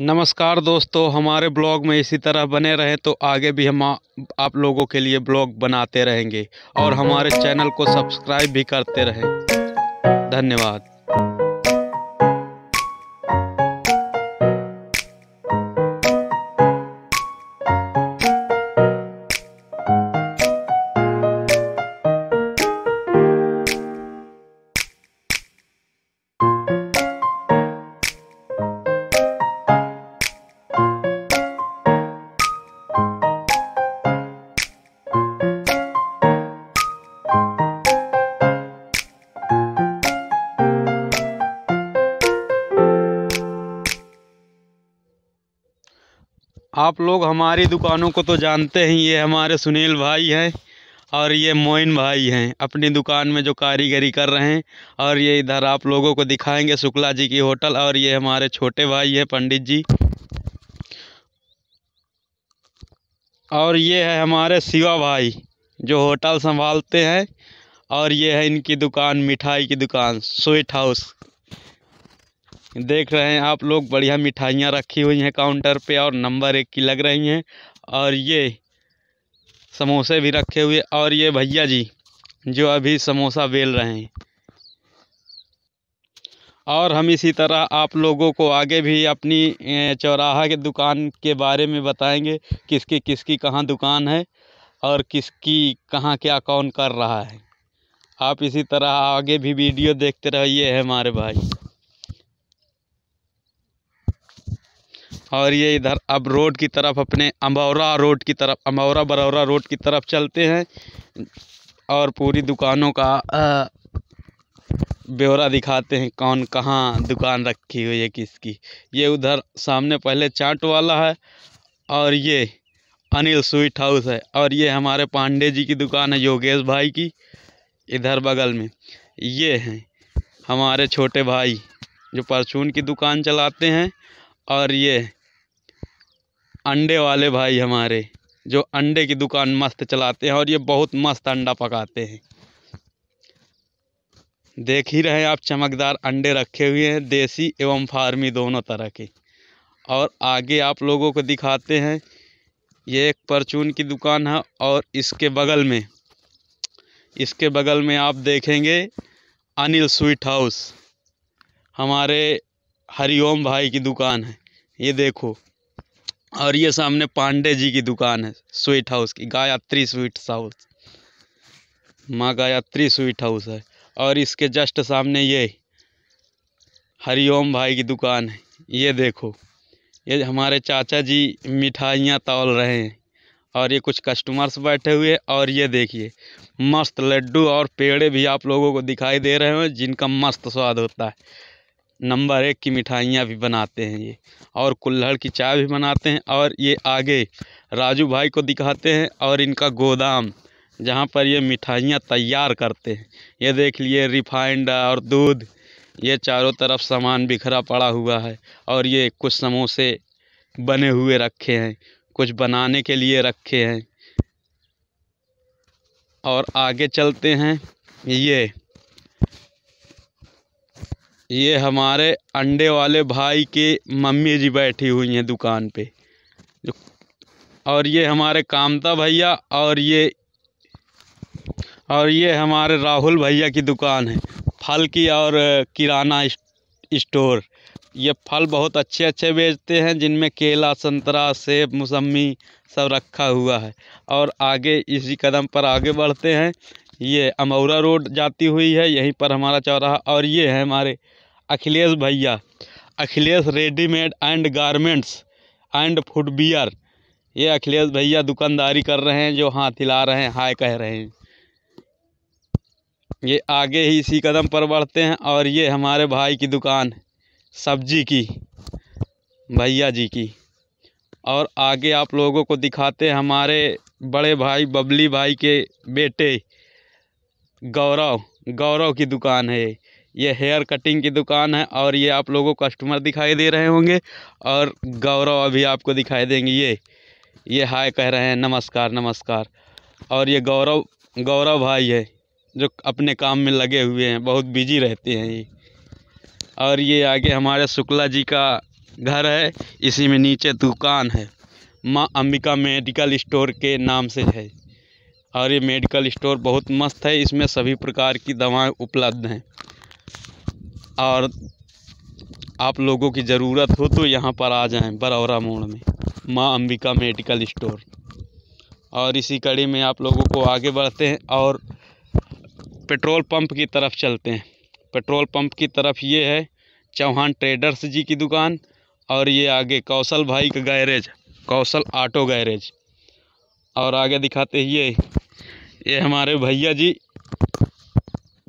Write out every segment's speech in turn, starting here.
नमस्कार दोस्तों हमारे ब्लॉग में इसी तरह बने रहें तो आगे भी हम आप लोगों के लिए ब्लॉग बनाते रहेंगे और हाँ। हमारे चैनल को सब्सक्राइब भी करते रहें धन्यवाद आप लोग हमारी दुकानों को तो जानते हैं ये हमारे सुनील भाई हैं और ये मोइन भाई हैं अपनी दुकान में जो कारीगरी कर रहे हैं और ये इधर आप लोगों को दिखाएंगे शुक्ला जी की होटल और ये हमारे छोटे भाई हैं पंडित जी और ये है हमारे शिवा भाई जो होटल संभालते हैं और ये है इनकी दुकान मिठाई की दुकान स्वीट हाउस देख रहे हैं आप लोग बढ़िया मिठाइयाँ रखी हुई हैं काउंटर पे और नंबर एक की लग रही हैं और ये समोसे भी रखे हुए और ये भैया जी जो अभी समोसा बेल रहे हैं और हम इसी तरह आप लोगों को आगे भी अपनी चौराहा के दुकान के बारे में बताएंगे किसकी किसकी कहाँ दुकान है और किसकी कहाँ क्या कौन कर रहा है आप इसी तरह आगे भी वीडियो देखते रहिए हमारे भाई और ये इधर अब रोड की तरफ अपने अम्बौरा रोड की तरफ अमौरा बरौरा रोड की तरफ चलते हैं और पूरी दुकानों का ब्यौरा दिखाते हैं कौन कहाँ दुकान रखी हुई है किसकी ये उधर सामने पहले चाट वाला है और ये अनिल स्वीट हाउस है और ये हमारे पांडे जी की दुकान है योगेश भाई की इधर बगल में ये हैं हमारे छोटे भाई जो परचून की दुकान चलाते हैं और ये अंडे वाले भाई हमारे जो अंडे की दुकान मस्त चलाते हैं और ये बहुत मस्त अंडा पकाते हैं देख ही रहे हैं आप चमकदार अंडे रखे हुए हैं देसी एवं फार्मी दोनों तरह के और आगे आप लोगों को दिखाते हैं ये एक परचून की दुकान है और इसके बगल में इसके बगल में आप देखेंगे अनिल स्वीट हाउस हमारे हरिओम भाई की दुकान है ये देखो और ये सामने पांडे जी की दुकान है स्वीट हाउस की गायत्री स्वीट हाउस माँ गायत्री स्वीट हाउस है और इसके जस्ट सामने ये हरिओम भाई की दुकान है ये देखो ये हमारे चाचा जी मिठाइयाँ तौल रहे हैं और ये कुछ कस्टमर्स बैठे हुए और ये देखिए मस्त लड्डू और पेड़े भी आप लोगों को दिखाई दे रहे हो जिनका मस्त स्वाद होता है नंबर एक की मिठाइयाँ भी बनाते हैं ये और कुल्हड़ की चाय भी बनाते हैं और ये आगे राजू भाई को दिखाते हैं और इनका गोदाम जहाँ पर ये मिठाइयाँ तैयार करते हैं ये देख लिए रिफाइंड और दूध ये चारों तरफ सामान बिखरा पड़ा हुआ है और ये कुछ समोसे बने हुए रखे हैं कुछ बनाने के लिए रखे हैं और आगे चलते हैं ये ये हमारे अंडे वाले भाई के मम्मी जी बैठी हुई हैं दुकान पे और ये हमारे कामता भैया और ये और ये हमारे राहुल भैया की दुकान है फल की और किराना स्टोर ये फल बहुत अच्छे अच्छे बेचते हैं जिनमें केला संतरा सेब मौसमी सब रखा हुआ है और आगे इसी कदम पर आगे बढ़ते हैं ये अमौरा रोड जाती हुई है यहीं पर हमारा चौराहा और ये है हमारे अखिलेश भैया Akhilesh readymade and garments and footwear ये अखिलेश भैया दुकानदारी कर रहे हैं जो हाथ हिला रहे हैं हाय कह रहे हैं ये आगे ही इसी कदम पर बढ़ते हैं और ये हमारे भाई की दुकान सब्जी की भैया जी की और आगे आप लोगों को दिखाते हैं हमारे बड़े भाई बबली भाई के बेटे गौरव गौरव की दुकान है ये हेयर कटिंग की दुकान है और ये आप लोगों को कस्टमर दिखाई दे रहे होंगे और गौरव अभी आपको दिखाई देंगे ये ये हाय कह रहे हैं नमस्कार नमस्कार और ये गौरव गौरव भाई है जो अपने काम में लगे हुए हैं बहुत बिजी रहते हैं ये और ये आगे हमारे शुक्ला जी का घर है इसी में नीचे दुकान है माँ अंबिका मेडिकल स्टोर के नाम से है और ये मेडिकल स्टोर बहुत मस्त है इसमें सभी प्रकार की दवाएं उपलब्ध हैं और आप लोगों की ज़रूरत हो तो यहाँ पर आ जाएं बरौरा मोड़ में माँ अंबिका मेडिकल स्टोर और इसी कड़ी में आप लोगों को आगे बढ़ते हैं और पेट्रोल पंप की तरफ चलते हैं पेट्रोल पंप की तरफ ये है चौहान ट्रेडर्स जी की दुकान और ये आगे कौशल भाई का गैरेज कौशल ऑटो गैरेज और आगे दिखाते ये ये हमारे भैया जी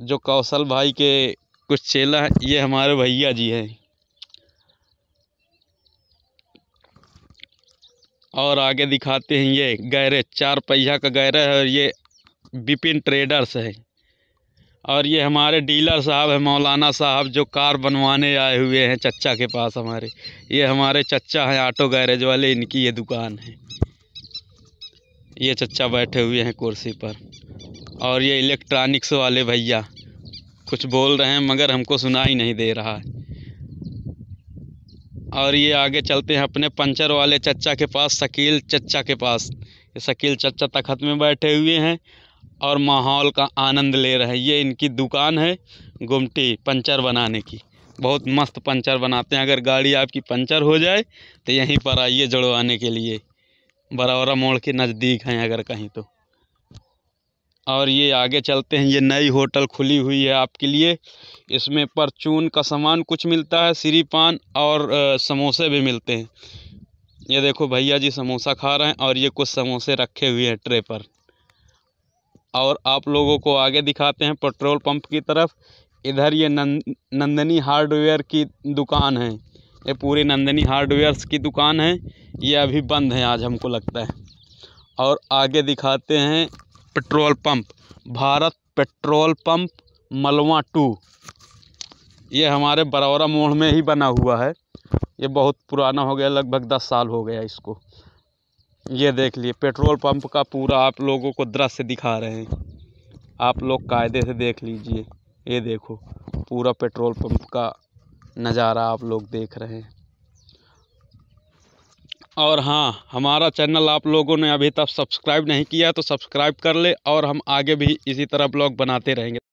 जो कौशल भाई के कुछ चेला है ये हमारे भैया जी हैं और आगे दिखाते हैं ये गहरे चार पहिया का गहरा है और ये बिपिन ट्रेडर्स है और ये हमारे डीलर साहब हैं मौलाना साहब जो कार बनवाने आए हुए हैं चचा के पास हमारे ये हमारे चचा हैं ऑटो गैरेज वाले इनकी ये दुकान है ये चचा बैठे हुए हैं कुर्सी पर और ये इलेक्ट्रॉनिक्स वाले भैया कुछ बोल रहे हैं मगर हमको सुनाई नहीं दे रहा है और ये आगे चलते हैं अपने पंचर वाले चचा के पास शकील चचा के पास ये शकील चचा तखत में बैठे हुए हैं और माहौल का आनंद ले रहे हैं ये इनकी दुकान है गुमटी पंचर बनाने की बहुत मस्त पंचर बनाते हैं अगर गाड़ी आपकी पंचर हो जाए तो यहीं पर आइए जुड़वाने के लिए बरावरा मोड़ के नज़दीक हैं अगर कहीं तो और ये आगे चलते हैं ये नई होटल खुली हुई है आपके लिए इसमें परचून का सामान कुछ मिलता है सीरी पान और समोसे भी मिलते हैं ये देखो भैया जी समोसा खा रहे हैं और ये कुछ समोसे रखे हुए हैं ट्रे पर और आप लोगों को आगे दिखाते हैं पेट्रोल पंप की तरफ इधर ये नंद नंदनी हार्डवेयर की दुकान है ये पूरी नंदनी हार्डवेयर्स की दुकान है ये अभी बंद है आज हमको लगता है और आगे दिखाते हैं petrol pump Bharat petrol pump Malwa टू ये हमारे बरौरा मोड़ में ही बना हुआ है ये बहुत पुराना हो गया लगभग दस साल हो गया इसको ये देख लिए पेट्रोल पंप का पूरा आप लोगों को दृश्य दिखा रहे हैं आप लोग कायदे से देख लीजिए ये देखो पूरा पेट्रोल पंप का नज़ारा आप लोग देख रहे हैं और हाँ हमारा चैनल आप लोगों ने अभी तक सब्सक्राइब नहीं किया तो सब्सक्राइब कर ले और हम आगे भी इसी तरह ब्लॉग बनाते रहेंगे